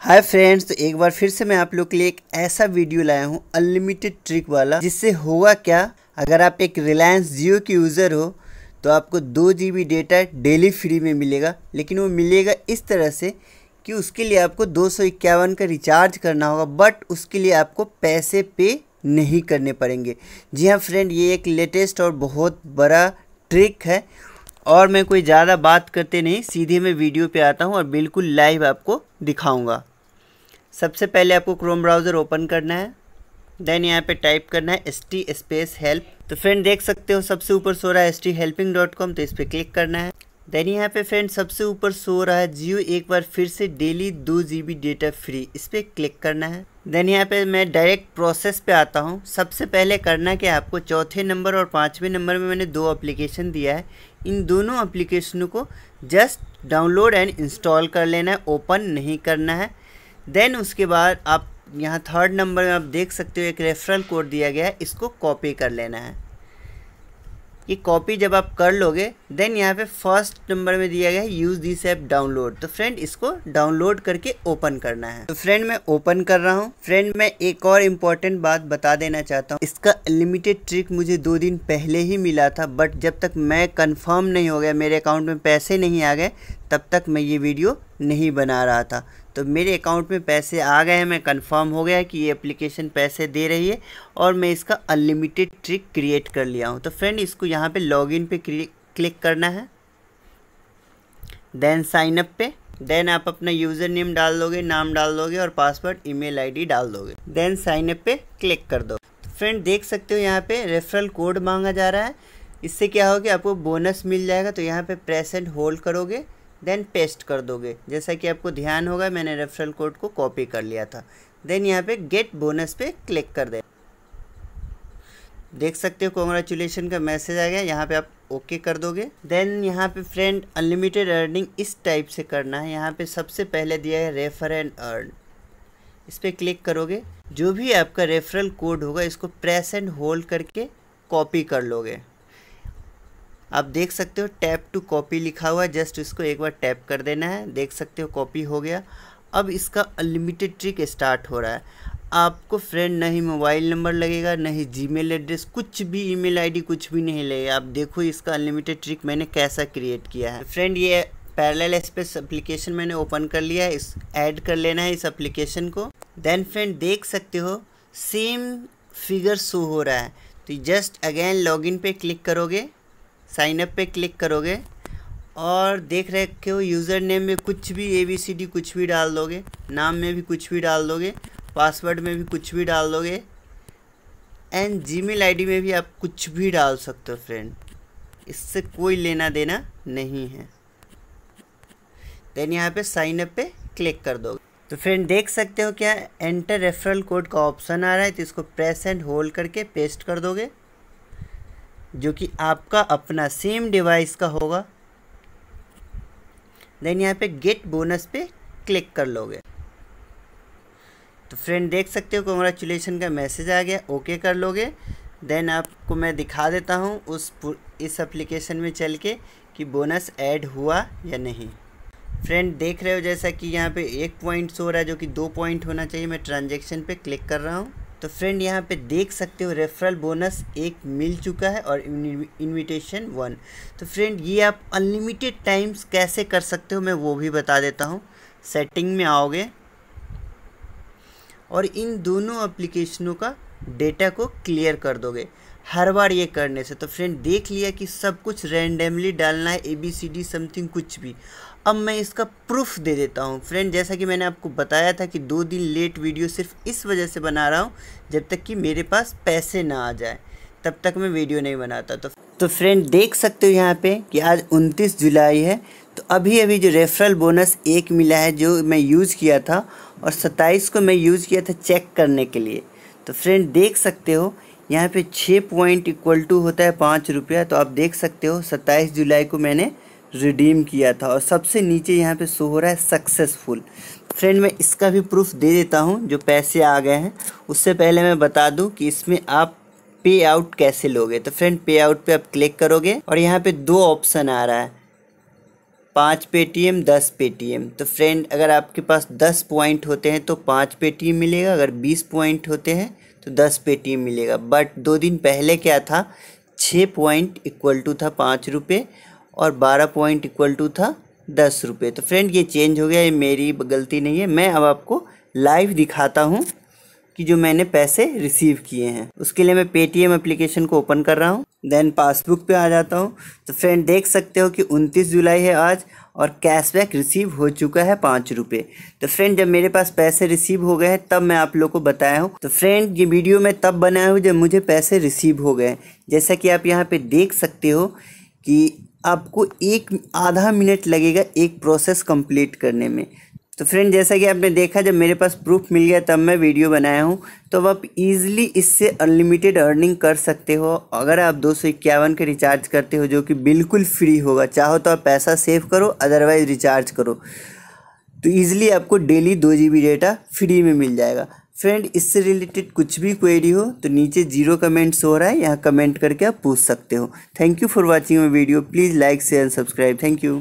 hi friends तो एक बार फिर से मैं आप लोग के लिए एक ऐसा वीडियो लाया हूँ अनलिमिटेड ट्रिक वाला जिससे होगा क्या अगर आप एक रिलायंस जियो के यूज़र हो तो आपको दो G B data daily free में मिलेगा लेकिन वो मिलेगा इस तरह से कि उसके लिए आपको दो सौ इक्यावन का रिचार्ज करना होगा बट उसके लिए आपको पैसे पे नहीं करने पड़ेंगे जी हाँ फ्रेंड ये एक लेटेस्ट और बहुत बड़ा ट्रिक है और मैं कोई ज़्यादा बात करते नहीं सीधे मैं वीडियो पे आता हूँ और बिल्कुल लाइव आपको दिखाऊंगा सबसे पहले आपको क्रोम ब्राउज़र ओपन करना है देन यहाँ पे टाइप करना है एस टी स्पेस हेल्प तो फ्रेंड देख सकते हो सबसे ऊपर सो रहा है S T helping dot com तो इस पर क्लिक करना है देन यहाँ पे फ्रेंड सबसे ऊपर सो रहा है जियो एक बार फिर से डेली दो जी बी डेटा फ्री इस पर क्लिक करना है देन यहाँ पे मैं डायरेक्ट प्रोसेस पे आता हूँ सबसे पहले करना कि आपको चौथे नंबर और पाँचवें नंबर में मैंने दो एप्लीकेशन दिया है इन दोनों एप्लीकेशनों को जस्ट डाउनलोड एंड इंस्टॉल कर लेना है ओपन नहीं करना है देन उसके बाद आप यहाँ थर्ड नंबर में आप देख सकते हो एक रेफरल कोड दिया गया है इसको कॉपी कर लेना है ये कॉपी जब आप कर लोगे देन यहाँ पे फर्स्ट नंबर में दिया गया है यूज़ दिस ऐप डाउनलोड तो फ्रेंड इसको डाउनलोड करके ओपन करना है तो फ्रेंड मैं ओपन कर रहा हूँ फ्रेंड मैं एक और इम्पोर्टेंट बात बता देना चाहता हूँ इसका लिमिटेड ट्रिक मुझे दो दिन पहले ही मिला था बट जब तक मैं कन्फर्म नहीं हो गया मेरे अकाउंट में पैसे नहीं आ गए तब तक मैं ये वीडियो नहीं बना रहा था तो मेरे अकाउंट में पैसे आ गए हैं मैं कंफर्म हो गया कि ये एप्लीकेशन पैसे दे रही है और मैं इसका अनलिमिटेड ट्रिक क्रिएट कर लिया हूँ तो फ्रेंड इसको यहाँ पे लॉगिन पे क्लिक करना है देन साइन अप पे देन आप अपना यूज़र नेम डाल दोगे नाम डाल दोगे और पासवर्ड ईमेल आईडी डाल दोगे देन साइन अप पे क्लिक कर दो तो फ्रेंड देख सकते हो यहाँ पे रेफरल कोड मांगा जा रहा है इससे क्या होगा आपको बोनस मिल जाएगा तो यहाँ पे प्रेस एंड होल्ड करोगे देन पेस्ट कर दोगे जैसा कि आपको ध्यान होगा मैंने रेफरल कोड को कॉपी कर लिया था देन यहाँ पे गेट बोनस पे क्लिक कर दें देख सकते हो कॉन्ग्रेचुलेशन का मैसेज आ गया यहाँ पे आप ओके कर दोगे देन यहाँ पे फ्रेंड अनलिमिटेड अर्निंग इस टाइप से करना है यहाँ पे सबसे पहले दिया है रेफर एंड अर्न इस पर क्लिक करोगे जो भी आपका रेफरल कोड होगा इसको प्रेस एंड होल्ड करके कॉपी कर लोगे आप देख सकते हो टैप टू कॉपी लिखा हुआ है जस्ट इसको एक बार टैप कर देना है देख सकते हो कॉपी हो गया अब इसका अनलिमिटेड ट्रिक स्टार्ट हो रहा है आपको फ्रेंड नहीं मोबाइल नंबर लगेगा नहीं जीमेल एड्रेस कुछ भी ईमेल आईडी कुछ भी नहीं लगेगा आप देखो इसका अनलिमिटेड ट्रिक मैंने कैसा क्रिएट किया है फ्रेंड ये पैरेलल स्पेस एप्लीकेशन मैंने ओपन कर लिया है इस ऐड कर लेना है इस एप्लीकेशन को देन फ्रेंड देख सकते हो सेम फिगर शो हो रहा है तो जस्ट अगेन लॉगिन पे क्लिक करोगे साइनअप पे क्लिक करोगे और देख रखे हो यूज़र नेम में कुछ भी ए बी सी डी कुछ भी डाल दोगे नाम में भी कुछ भी डाल दोगे पासवर्ड में भी कुछ भी डाल दोगे and Gmail I D में भी आप कुछ भी डाल सकते हो फ्रेंड इससे कोई लेना देना नहीं है देन यहाँ पे साइन अप पे क्लिक कर दोगे तो फ्रेंड देख सकते हो क्या एंटर रेफरल कोड का ऑप्शन आ रहा है तो इसको प्रेस एंड होल्ड करके पेस्ट कर दोगे जो कि आपका अपना सेम डिवाइस का होगा देन यहाँ पे गेट बोनस पे क्लिक कर लोगे तो फ्रेंड देख सकते हो कॉन्ग्रेचुलेसन का मैसेज आ गया ओके कर लोगे देन आपको मैं दिखा देता हूँ उस इस एप्लीकेशन में चल के कि बोनस ऐड हुआ या नहीं फ्रेंड देख रहे हो जैसा कि यहाँ पे एक पॉइंट सो रहा है जो कि दो पॉइंट होना चाहिए मैं ट्रांजेक्शन पे क्लिक कर रहा हूँ तो फ्रेंड यहाँ पे देख सकते हो रेफरल बोनस एक मिल चुका है और इनविटेशन वन तो फ्रेंड ये आप अनलिमिटेड टाइम्स कैसे कर सकते हो मैं वो भी बता देता हूँ सेटिंग में आओगे और इन दोनों अप्लीकेशनों का डेटा को क्लियर कर दोगे हर बार ये करने से तो फ्रेंड देख लिया कि सब कुछ रैंडमली डालना है A B C D something कुछ भी अब मैं इसका प्रूफ दे देता हूँ फ्रेंड जैसा कि मैंने आपको बताया था कि दो दिन लेट वीडियो सिर्फ इस वजह से बना रहा हूँ जब तक कि मेरे पास पैसे ना आ जाए तब तक मैं वीडियो नहीं बनाता तो तो फ्रेंड देख सकते हो यहाँ पे कि आज 29 जुलाई है तो अभी अभी जो रेफरल बोनस एक मिला है जो मैं यूज़ किया था और 27 को मैं यूज़ किया था चेक करने के लिए तो फ्रेंड देख सकते हो यहाँ पे छः पॉइंट इक्वल टू होता है पाँच रुपया तो आप देख सकते हो 27 जुलाई को मैंने रिडीम किया था और सबसे नीचे यहाँ पे शो हो रहा है सक्सेसफुल फ्रेंड मैं इसका भी प्रूफ दे देता हूँ जो पैसे आ गए हैं उससे पहले मैं बता दूँ कि इसमें आप पे आउट कैसे लोगे तो फ्रेंड पे आउट पर आप क्लिक करोगे और यहाँ पर दो ऑप्शन आ रहा है पाँच पे टी एम दस पेटीएम तो फ्रेंड अगर आपके पास दस पॉइंट होते हैं तो पाँच पेटीएम मिलेगा अगर बीस पॉइंट होते हैं तो दस पेटीएम मिलेगा बट दो दिन पहले क्या था छः पॉइंट इक्वल टू था पाँच रुपये और बारह पॉइंट इक्वल टू था दस रुपये तो फ्रेंड ये चेंज हो गया ये मेरी गलती नहीं है मैं अब आपको लाइव दिखाता हूँ कि जो मैंने पैसे रिसीव किए हैं उसके लिए मैं पेटीएम एप्लीकेशन को ओपन कर रहा हूँ देन पासबुक पे आ जाता हूँ तो फ्रेंड देख सकते हो कि 29 जुलाई है आज और कैशबैक रिसीव हो चुका है पाँच रुपये तो फ्रेंड जब मेरे पास पैसे रिसीव हो गए हैं तब मैं आप लोग को बताया हूँ तो फ्रेंड ये वीडियो मैं तब बनाया हूँ जब मुझे पैसे रिसीव हो गए जैसा कि आप यहाँ पर देख सकते हो कि आपको एक आधा मिनट लगेगा एक प्रोसेस कंप्लीट करने में तो फ्रेंड जैसा कि आपने देखा जब मेरे पास प्रूफ मिल गया तब मैं वीडियो बनाया हूँ तो आप इजीली इससे अनलिमिटेड अर्निंग कर सकते हो अगर आप दो सौ इक्यावन के रिचार्ज करते हो जो कि बिल्कुल फ्री होगा चाहो तो आप पैसा सेव करो अदरवाइज़ रिचार्ज करो तो ईज़िली आपको डेली दो जी बी डेटा फ्री में मिल जाएगा फ्रेंड इससे रिलेटेड कुछ भी क्वेरी हो तो नीचे जीरो कमेंट्स हो रहा है यहाँ कमेंट करके आप पूछ सकते हो thank you for watching my video please like share subscribe thank you